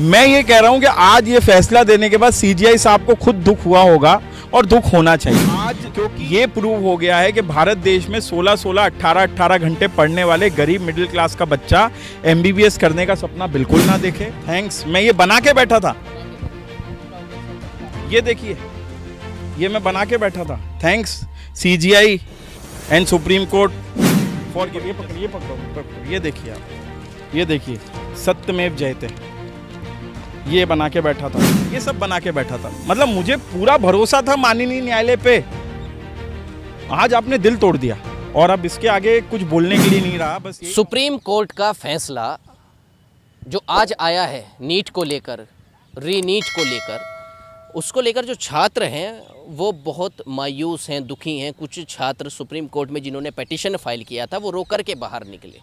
मैं ये कह रहा हूँ कि आज ये फैसला देने के बाद सीजीआई साहब को खुद दुख हुआ होगा और दुख होना चाहिए आज क्योंकि ये प्रूव हो गया है कि भारत देश में 16 16 18 18 घंटे पढ़ने वाले गरीब मिडिल क्लास का बच्चा एम करने का सपना बिल्कुल ना देखे थैंक्स मैं ये बना के बैठा था ये देखिए ये मैं बना के बैठा था thanks I and supreme court for ये पकड़िए पकड़ो ये देखिए आप ये देखिए सत्यमेव जयते ये बना के बैठा था ये सब बना के बैठा था मतलब मुझे पूरा भरोसा था माननीय न्यायालय पे आज आपने दिल तोड़ दिया और अब इसके आगे कुछ बोलने के लिए नहीं रहा बस सुप्रीम कोर्ट का फैसला जो आज आया है नीट को लेकर री नीट को लेकर उसको लेकर जो छात्र हैं वो बहुत मायूस हैं दुखी हैं कुछ छात्र सुप्रीम कोर्ट में जिन्होंने पटिशन फाइल किया था वो रोकर के बाहर निकले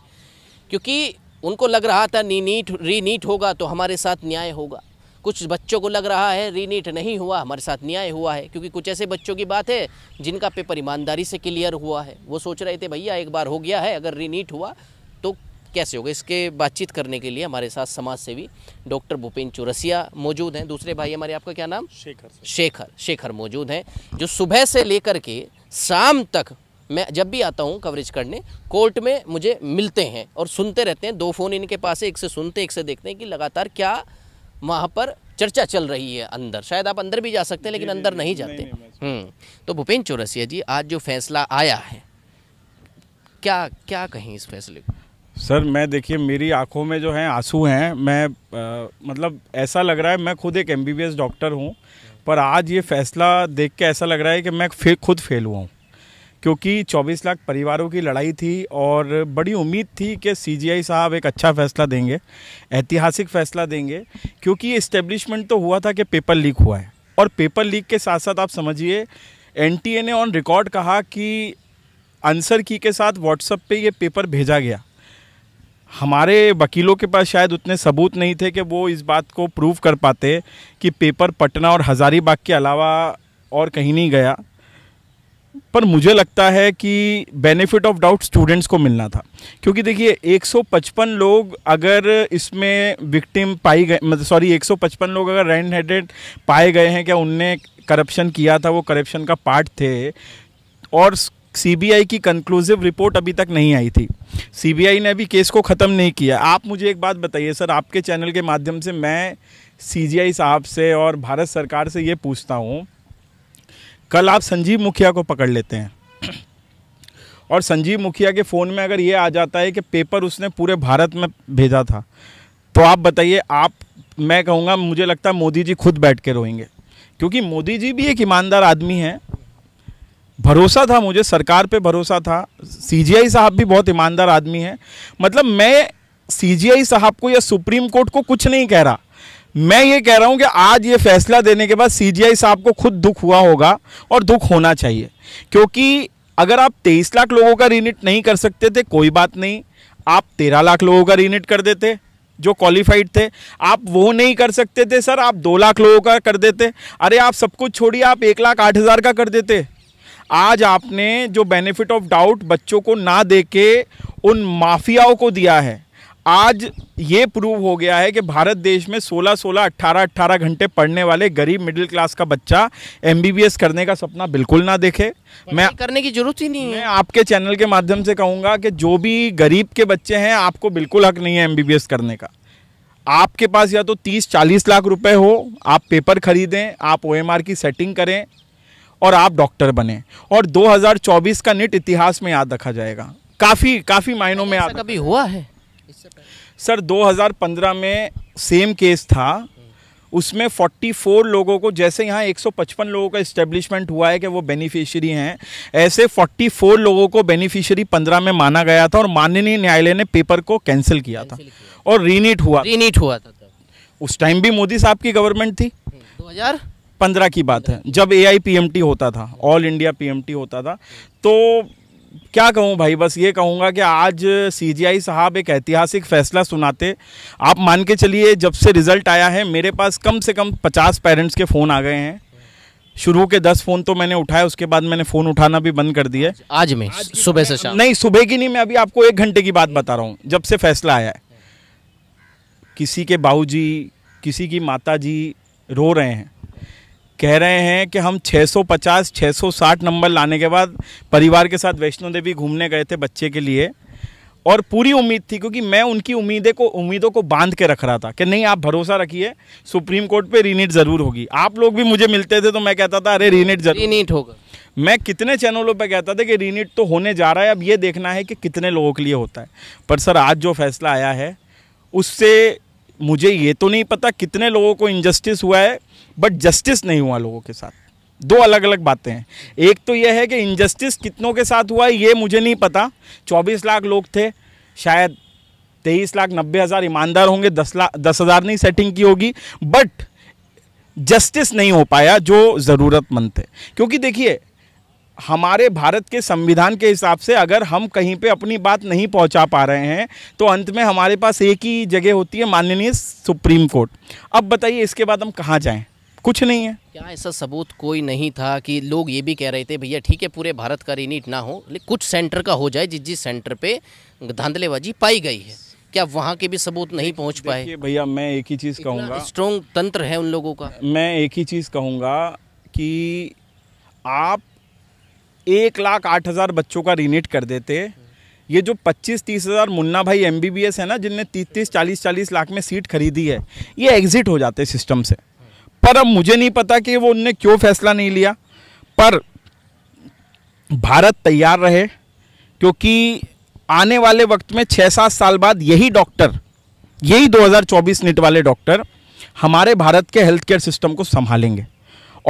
क्योंकि उनको लग रहा था नी नीट री नीट होगा तो हमारे साथ न्याय होगा कुछ बच्चों को लग रहा है री नीट नहीं हुआ हमारे साथ न्याय हुआ है क्योंकि कुछ ऐसे बच्चों की बात है जिनका पेपर ईमानदारी से क्लियर हुआ है वो सोच रहे थे भैया एक बार हो गया है अगर रीनीट हुआ तो कैसे होगा इसके बातचीत करने के लिए हमारे साथ समाज सेवी डॉक्टर भूपेन चौरसिया मौजूद हैं दूसरे भाई हमारे आपका क्या नाम शेखर शेखर शेखर मौजूद हैं जो सुबह से लेकर के शाम तक मैं जब भी आता हूँ कवरेज करने कोर्ट में मुझे मिलते हैं और सुनते रहते हैं दो फ़ोन इनके पास है एक से सुनते एक से देखते हैं कि लगातार क्या वहाँ पर चर्चा चल रही है अंदर शायद आप अंदर भी जा सकते हैं लेकिन अंदर नहीं जाते हम्म, तो भूपेन्द्र चौरसिया जी आज जो फैसला आया है क्या क्या कहें इस फैसले को सर मैं देखिए मेरी आंखों में जो है आंसू हैं मैं आ, मतलब ऐसा लग रहा है मैं खुद एक एमबीबीएस डॉक्टर हूं पर आज ये फैसला देख के ऐसा लग रहा है कि मैं फे, खुद फेल हुआ हूं क्योंकि 24 लाख परिवारों की लड़ाई थी और बड़ी उम्मीद थी कि सीजीआई साहब एक अच्छा फैसला देंगे ऐतिहासिक फैसला देंगे क्योंकि ये इस्टेब्लिशमेंट तो हुआ था कि पेपर लीक हुआ है और पेपर लीक के साथ साथ आप समझिए एन ने ऑन रिकॉर्ड कहा कि आंसर की के साथ व्हाट्सएप पे ये पेपर भेजा गया हमारे वकीलों के पास शायद उतने सबूत नहीं थे कि वो इस बात को प्रूव कर पाते कि पेपर पटना और हज़ारीबाग के अलावा और कहीं नहीं गया पर मुझे लगता है कि बेनिफिट ऑफ डाउट स्टूडेंट्स को मिलना था क्योंकि देखिए 155 लोग अगर इसमें विक्टिम पाई गए मतलब सॉरी 155 लोग अगर रेंड हेडेड पाए गए हैं क्या उनने करप्शन किया था वो करप्शन का पार्ट थे और सीबीआई की कंक्लूसिव रिपोर्ट अभी तक नहीं आई थी सीबीआई ने अभी केस को ख़त्म नहीं किया आप मुझे एक बात बताइए सर आपके चैनल के माध्यम से मैं सीजीआई साहब से और भारत सरकार से ये पूछता हूँ कल आप संजीव मुखिया को पकड़ लेते हैं और संजीव मुखिया के फ़ोन में अगर ये आ जाता है कि पेपर उसने पूरे भारत में भेजा था तो आप बताइए आप मैं कहूँगा मुझे लगता है मोदी जी खुद बैठ के रोएंगे क्योंकि मोदी जी भी एक ईमानदार आदमी हैं भरोसा था मुझे सरकार पे भरोसा था सीजीआई साहब भी बहुत ईमानदार आदमी हैं मतलब मैं सीजीआई साहब को या सुप्रीम कोर्ट को कुछ नहीं कह रहा मैं ये कह रहा हूँ कि आज ये फैसला देने के बाद सीजीआई साहब को खुद दुख हुआ होगा और दुख होना चाहिए क्योंकि अगर आप तेईस लाख लोगों का रिनिट नहीं कर सकते थे कोई बात नहीं आप तेरह लाख लोगों का रिनिट कर देते जो क्वालिफाइड थे आप वो नहीं कर सकते थे सर आप दो लाख लोगों का कर देते अरे आप सब कुछ छोड़िए आप एक लाख आठ हज़ार का कर देते आज आपने जो बेनिफिट ऑफ डाउट बच्चों को ना दे के उन माफियाओं को दिया है आज ये प्रूव हो गया है कि भारत देश में 16 16 18 18 घंटे पढ़ने वाले गरीब मिडिल क्लास का बच्चा एम करने का सपना बिल्कुल ना देखे मैं करने की जरूरत ही नहीं है मैं आपके चैनल के माध्यम से कहूँगा कि जो भी गरीब के बच्चे हैं आपको बिल्कुल हक नहीं है एम करने का आपके पास या तो 30-40 लाख रुपए हो आप पेपर खरीदें आप ओ की सेटिंग करें और आप डॉक्टर बने और दो का निट इतिहास में याद रखा जाएगा काफ़ी काफ़ी मायनों में याद कभी हुआ है सर 2015 में सेम केस था उसमें 44 लोगों को जैसे यहाँ 155 लोगों का इस्टेब्लिशमेंट हुआ है कि वो बेनिफिशियरी हैं ऐसे 44 लोगों को बेनिफिशियरी 15 में माना गया था और माननीय न्यायालय ने पेपर को कैंसिल किया था और रीनीट हुआ रीनीट हुआ था उस टाइम भी मोदी साहब की गवर्नमेंट थी 2015 की बात है जब ए होता था ऑल इंडिया पी होता था तो क्या कहूँ भाई बस ये कहूँगा कि आज सीजीआई साहब एक ऐतिहासिक फैसला सुनाते आप मान के चलिए जब से रिज़ल्ट आया है मेरे पास कम से कम पचास पेरेंट्स के फ़ोन आ गए हैं शुरू के दस फ़ोन तो मैंने उठाए उसके बाद मैंने फ़ोन उठाना भी बंद कर दिया आज में सुबह से शाम नहीं सुबह की नहीं मैं अभी आपको एक घंटे की बात बता रहा हूँ जब से फैसला आया है किसी के बाबू किसी की माता जी रो रहे हैं कह रहे हैं कि हम 650 660 नंबर लाने के बाद परिवार के साथ वैष्णो देवी घूमने गए थे बच्चे के लिए और पूरी उम्मीद थी क्योंकि मैं उनकी उम्मीदें को उम्मीदों को बांध के रख रहा था कि नहीं आप भरोसा रखिए सुप्रीम कोर्ट पे रीनीट ज़रूर होगी आप लोग भी मुझे मिलते थे तो मैं कहता था अरे रीनेट जरूर रीनिट होगा मैं कितने चैनलों पे कहता था कि रीनीट तो होने जा रहा है अब ये देखना है कि कितने लोगों के लिए होता है पर सर आज जो फैसला आया है उससे मुझे ये तो नहीं पता कितने लोगों को इनजस्टिस हुआ है बट जस्टिस नहीं हुआ लोगों के साथ दो अलग अलग बातें हैं एक तो यह है कि इनजस्टिस कितनों के साथ हुआ ये मुझे नहीं पता 24 लाख लोग थे शायद तेईस लाख नब्बे हज़ार ईमानदार होंगे दस लाख दस हज़ार नहीं सेटिंग की होगी बट जस्टिस नहीं हो पाया जो ज़रूरतमंद थे क्योंकि देखिए हमारे भारत के संविधान के हिसाब से अगर हम कहीं पे अपनी बात नहीं पहुंचा पा रहे हैं तो अंत में हमारे पास एक ही जगह होती है माननीय सुप्रीम कोर्ट अब बताइए इसके बाद हम कहाँ जाएं कुछ नहीं है क्या ऐसा सबूत कोई नहीं था कि लोग ये भी कह रहे थे भैया ठीक है पूरे भारत का रीनीट ना हो लेकिन कुछ सेंटर का हो जाए जिस जिस सेंटर पे धांधलेबाजी पाई गई है क्या वहाँ के भी सबूत नहीं पहुँच पाए भैया मैं एक ही चीज़ कहूँगा स्ट्रोंग तंत्र है उन लोगों का मैं एक ही चीज़ कहूँगा कि आप एक लाख आठ हज़ार बच्चों का रीनिट कर देते ये जो 25 तीस हज़ार मुन्ना भाई एमबीबीएस है ना जिनने तीस चालीस चालीस लाख में सीट खरीदी है ये एग्ज़िट हो जाते सिस्टम से पर अब मुझे नहीं पता कि वो उनने क्यों फैसला नहीं लिया पर भारत तैयार रहे क्योंकि आने वाले वक्त में छः सात साल बाद यही डॉक्टर यही 2024 नीट वाले डॉक्टर हमारे भारत के हेल्थ केयर सिस्टम को संभालेंगे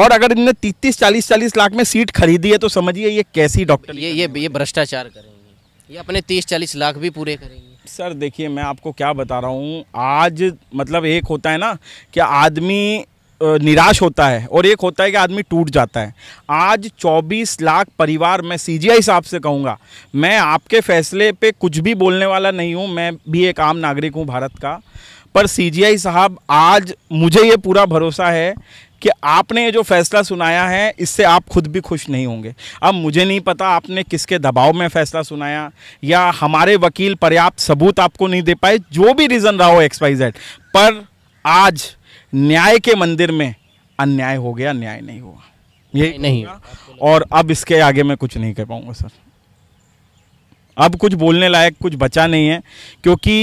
और अगर इनने तीस चालीस चालीस लाख में सीट खरीदी है तो समझिए ये कैसी डॉक्टर ये ये ये भ्रष्टाचार करेंगे ये अपने तीस चालीस लाख भी पूरे करेंगे सर देखिए मैं आपको क्या बता रहा हूँ आज मतलब एक होता है ना कि आदमी निराश होता है और एक होता है कि आदमी टूट जाता है आज 24 लाख परिवार मैं सी जी साहब से कहूँगा मैं आपके फैसले पे कुछ भी बोलने वाला नहीं हूँ मैं भी एक आम नागरिक हूँ भारत का पर सी जी साहब आज मुझे ये पूरा भरोसा है कि आपने ये जो फैसला सुनाया है इससे आप खुद भी खुश नहीं होंगे अब मुझे नहीं पता आपने किसके दबाव में फैसला सुनाया या हमारे वकील पर्याप्त सबूत आपको नहीं दे पाए जो भी रीज़न रहा हो एक्सपाइजेड पर आज न्याय के मंदिर में अन्याय हो गया न्याय नहीं हुआ ये नहीं और अब इसके आगे मैं कुछ नहीं कह पाऊंगा सर अब कुछ बोलने लायक कुछ बचा नहीं है क्योंकि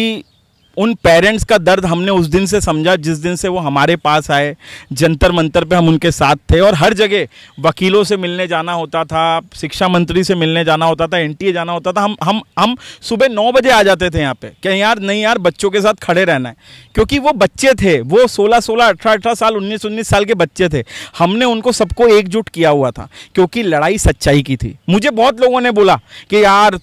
उन पेरेंट्स का दर्द हमने उस दिन से समझा जिस दिन से वो हमारे पास आए जंतर मंतर पे हम उनके साथ थे और हर जगह वकीलों से मिलने जाना होता था शिक्षा मंत्री से मिलने जाना होता था एन जाना होता था हम हम हम सुबह नौ बजे आ जाते थे यहाँ पे क्या यार नहीं यार बच्चों के साथ खड़े रहना है क्योंकि वो बच्चे थे वो सोलह सोलह अठारह अठारह साल उन्नीस उन्नीस साल के बच्चे थे हमने उनको सबको एकजुट किया हुआ था क्योंकि लड़ाई सच्चाई की थी मुझे बहुत लोगों ने बोला कि यार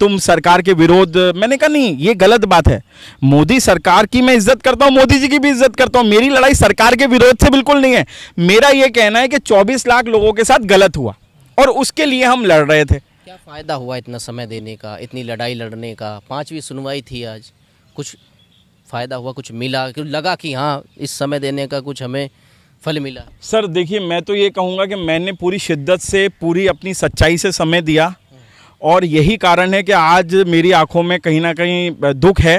तुम सरकार के विरोध मैंने कहा नहीं ये गलत बात है मोदी सरकार की मैं इज्जत करता हूँ मोदी जी की भी इज्जत करता हूँ मेरी लड़ाई सरकार के विरोध से बिल्कुल नहीं है मेरा ये कहना है कि 24 लाख लोगों के साथ गलत हुआ और उसके लिए हम लड़ रहे थे क्या फ़ायदा हुआ इतना समय देने का इतनी लड़ाई लड़ने का पाँचवीं सुनवाई थी आज कुछ फ़ायदा हुआ कुछ मिला क्यों लगा कि हाँ इस समय देने का कुछ हमें फल मिला सर देखिए मैं तो ये कहूँगा कि मैंने पूरी शिद्दत से पूरी अपनी सच्चाई से समय दिया और यही कारण है कि आज मेरी आंखों में कहीं ना कहीं दुख है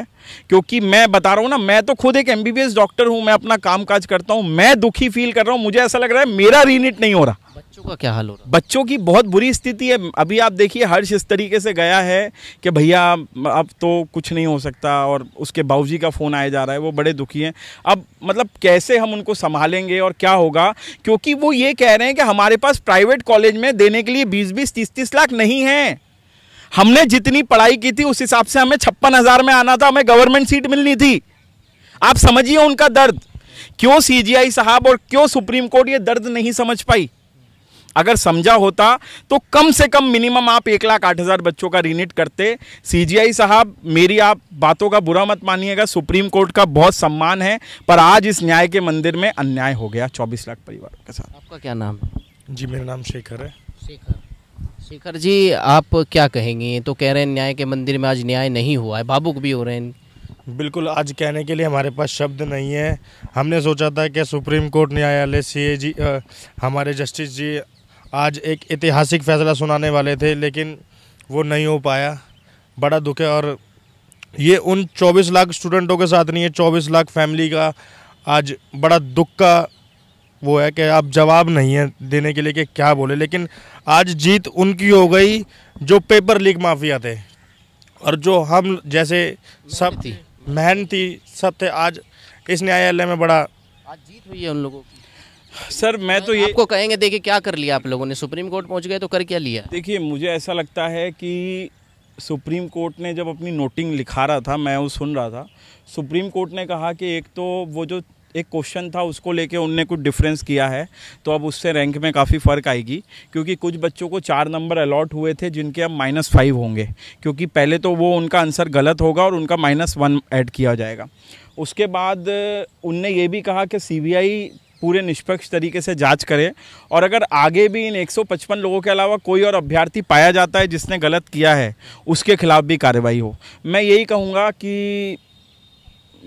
क्योंकि मैं बता रहा हूँ ना मैं तो खुद एक एम डॉक्टर हूँ मैं अपना काम काज करता हूँ मैं दुखी फील कर रहा हूँ मुझे ऐसा लग रहा है मेरा रीनिट नहीं हो रहा बच्चों का क्या हाल हो रहा है बच्चों की बहुत बुरी स्थिति है अभी आप देखिए हर्ष इस तरीके से गया है कि भैया अब तो कुछ नहीं हो सकता और उसके बाबूजी का फ़ोन आया जा रहा है वो बड़े दुखी हैं अब मतलब कैसे हम उनको संभालेंगे और क्या होगा क्योंकि वो ये कह रहे हैं कि हमारे पास प्राइवेट कॉलेज में देने के लिए बीस बीस तीस तीस लाख नहीं है हमने जितनी पढ़ाई की थी उस हिसाब से हमें छप्पन हज़ार में आना था हमें गवर्नमेंट सीट मिलनी थी आप समझिए उनका दर्द क्यों सीजीआई साहब और क्यों सुप्रीम कोर्ट ये दर्द नहीं समझ पाई अगर समझा होता तो कम से कम मिनिमम आप एक लाख आठ हज़ार बच्चों का रीनिट करते सीजीआई साहब मेरी आप बातों का बुरा मत मानिएगा सुप्रीम कोर्ट का बहुत सम्मान है पर आज इस न्याय के मंदिर में अन्याय हो गया चौबीस लाख परिवारों के साथ आपका क्या नाम है जी मेरा नाम शेखर है शेखर शेखर जी आप क्या कहेंगे तो कह रहे हैं न्याय के मंदिर में आज न्याय नहीं हुआ है भावुक भी हो रहे हैं बिल्कुल आज कहने के लिए हमारे पास शब्द नहीं है हमने सोचा था कि सुप्रीम कोर्ट न्यायालय सी जी आ, हमारे जस्टिस जी आज एक ऐतिहासिक फैसला सुनाने वाले थे लेकिन वो नहीं हो पाया बड़ा दुख है और ये उन 24 लाख स्टूडेंटों के साथ नहीं है 24 लाख फैमिली का आज बड़ा दुख का वो है कि अब जवाब नहीं है देने के लिए कि क्या बोले लेकिन आज जीत उनकी हो गई जो पेपर लीक माफिया थे और जो हम जैसे सब थी मेहनती सब थे आज इस न्यायालय में बड़ा आज जीत हुई है उन लोगों की सर मैं तो ये आपको कहेंगे देखिए क्या कर लिया आप लोगों ने सुप्रीम कोर्ट पहुंच गए तो कर क्या लिया देखिए मुझे ऐसा लगता है कि सुप्रीम कोर्ट ने जब अपनी नोटिंग लिखा रहा था मैं वो सुन रहा था सुप्रीम कोर्ट ने कहा कि एक तो वो जो एक क्वेश्चन था उसको लेके उनने कुछ डिफरेंस किया है तो अब उससे रैंक में काफ़ी फ़र्क आएगी क्योंकि कुछ बच्चों को चार नंबर अलॉट हुए थे जिनके अब माइनस फाइव होंगे क्योंकि पहले तो वो उनका आंसर गलत होगा और उनका माइनस वन ऐड किया जाएगा उसके बाद उनने ये भी कहा कि सी पूरे निष्पक्ष तरीके से जांच करें और अगर आगे भी इन 155 लोगों के अलावा कोई और अभ्यर्थी पाया जाता है जिसने गलत किया है उसके खिलाफ भी कार्रवाई हो मैं यही कहूँगा कि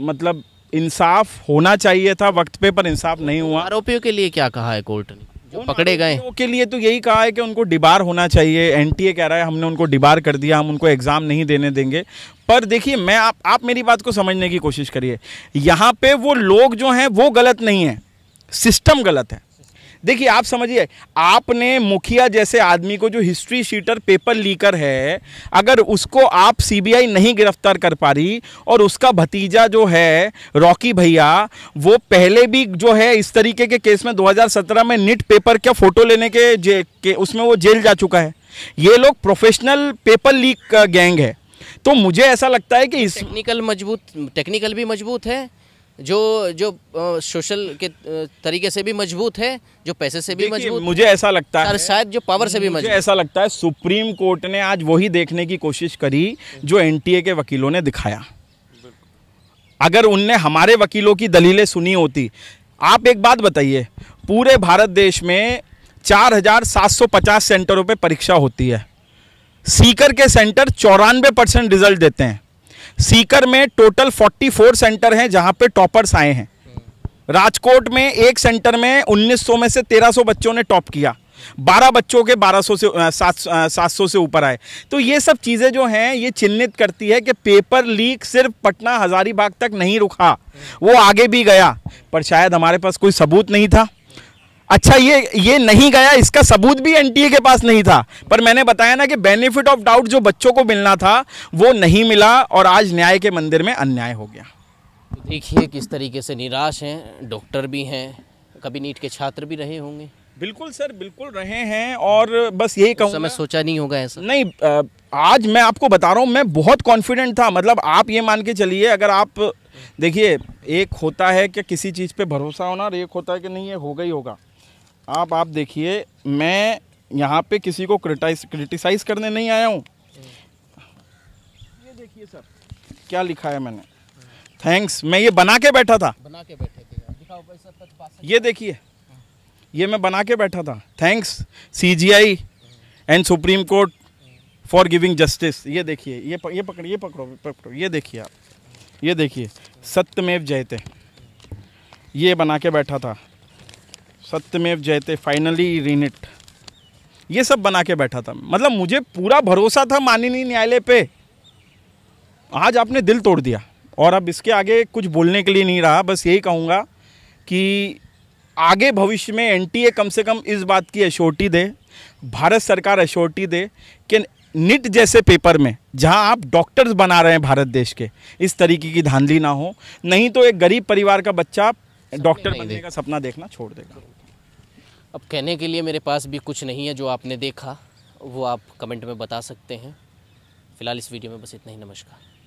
मतलब इंसाफ होना चाहिए था वक्त पे पर इंसाफ नहीं हुआ आरोपियों के लिए क्या कहा है कोर्ट ने जो पकड़े गए के लिए तो यही कहा है कि उनको डिबार होना चाहिए एनटीए कह रहा है हमने उनको डिबार कर दिया हम उनको एग्ज़ाम नहीं देने देंगे पर देखिए मैं आप आप मेरी बात को समझने की कोशिश करिए यहाँ पे वो लोग जो हैं वो गलत नहीं है सिस्टम गलत है देखिए आप समझिए आपने मुखिया जैसे आदमी को जो हिस्ट्री शीटर पेपर लीकर है अगर उसको आप सीबीआई नहीं गिरफ्तार कर पा रही और उसका भतीजा जो है रॉकी भैया वो पहले भी जो है इस तरीके के केस में 2017 में निट पेपर क्या फ़ोटो लेने के, जे, के उसमें वो जेल जा चुका है ये लोग प्रोफेशनल पेपर लीक गैंग है तो मुझे ऐसा लगता है कि इस टेक्निकल मजबूत टेक्निकल भी मजबूत है जो जो सोशल के तरीके से भी मजबूत है जो पैसे से भी मजबूत मुझे ऐसा लगता है शायद जो पावर से भी मुझे ऐसा लगता है सुप्रीम कोर्ट ने आज वही देखने की कोशिश करी जो एनटीए के वकीलों ने दिखाया अगर उनने हमारे वकीलों की दलीलें सुनी होती आप एक बात बताइए पूरे भारत देश में 4,750 सेंटरों पे परीक्षा होती है सीकर के सेंटर चौरानवे परसेंट रिजल्ट देते हैं सीकर में टोटल 44 सेंटर हैं जहां पे टॉपर्स आए हैं राजकोट में एक सेंटर में 1900 में से 1300 बच्चों ने टॉप किया 12 बच्चों के 1200 से सात सात सौ से ऊपर आए तो ये सब चीज़ें जो हैं ये चिन्हित करती है कि पेपर लीक सिर्फ पटना हजारीबाग तक नहीं रुका वो आगे भी गया पर शायद हमारे पास कोई सबूत नहीं था अच्छा ये ये नहीं गया इसका सबूत भी एनटीए के पास नहीं था पर मैंने बताया ना कि बेनिफिट ऑफ डाउट जो बच्चों को मिलना था वो नहीं मिला और आज न्याय के मंदिर में अन्याय हो गया तो देखिए किस तरीके से निराश हैं डॉक्टर भी हैं कभी नीट के छात्र भी रहे होंगे बिल्कुल सर बिल्कुल रहे हैं और बस यही कहूँ मैं सोचा नहीं होगा ऐसा नहीं आज मैं आपको बता रहा हूँ मैं बहुत कॉन्फिडेंट था मतलब आप ये मान के चलिए अगर आप देखिए एक होता है कि किसी चीज़ पे भरोसा होना और एक होता है कि नहीं ये होगा ही होगा आप आप देखिए मैं यहाँ पे किसी को क्रिटाइज क्रिटिसाइज करने नहीं आया हूँ ये देखिए सर क्या लिखा है मैंने थैंक्स मैं ये बना के बैठा था बना के बैठे ये देखिए ये मैं बना के बैठा था thanks C J I and supreme court for giving justice ये देखिए ये प, ये पकड़िए पकड़ो पकड़ो ये देखिए आप ये देखिए सत्यमेव जयते ये बना के बैठा था सत्यमेव जयते फाइनली रिनिट ये सब बना के बैठा था मतलब मुझे पूरा भरोसा था माननीय न्यायालय पे आज आपने दिल तोड़ दिया और अब इसके आगे कुछ बोलने के लिए नहीं रहा बस यही कहूँगा कि आगे भविष्य में एनटीए कम से कम इस बात की एश्योरिटी दे भारत सरकार एश्योरिटी दे कि निट जैसे पेपर में जहां आप डॉक्टर्स बना रहे हैं भारत देश के इस तरीके की धांधली ना हो नहीं तो एक गरीब परिवार का बच्चा डॉक्टर बनने का सपना देखना छोड़ देगा अब कहने के लिए मेरे पास भी कुछ नहीं है जो आपने देखा वो आप कमेंट में बता सकते हैं फ़िलहाल इस वीडियो में बस इतना ही नमस्कार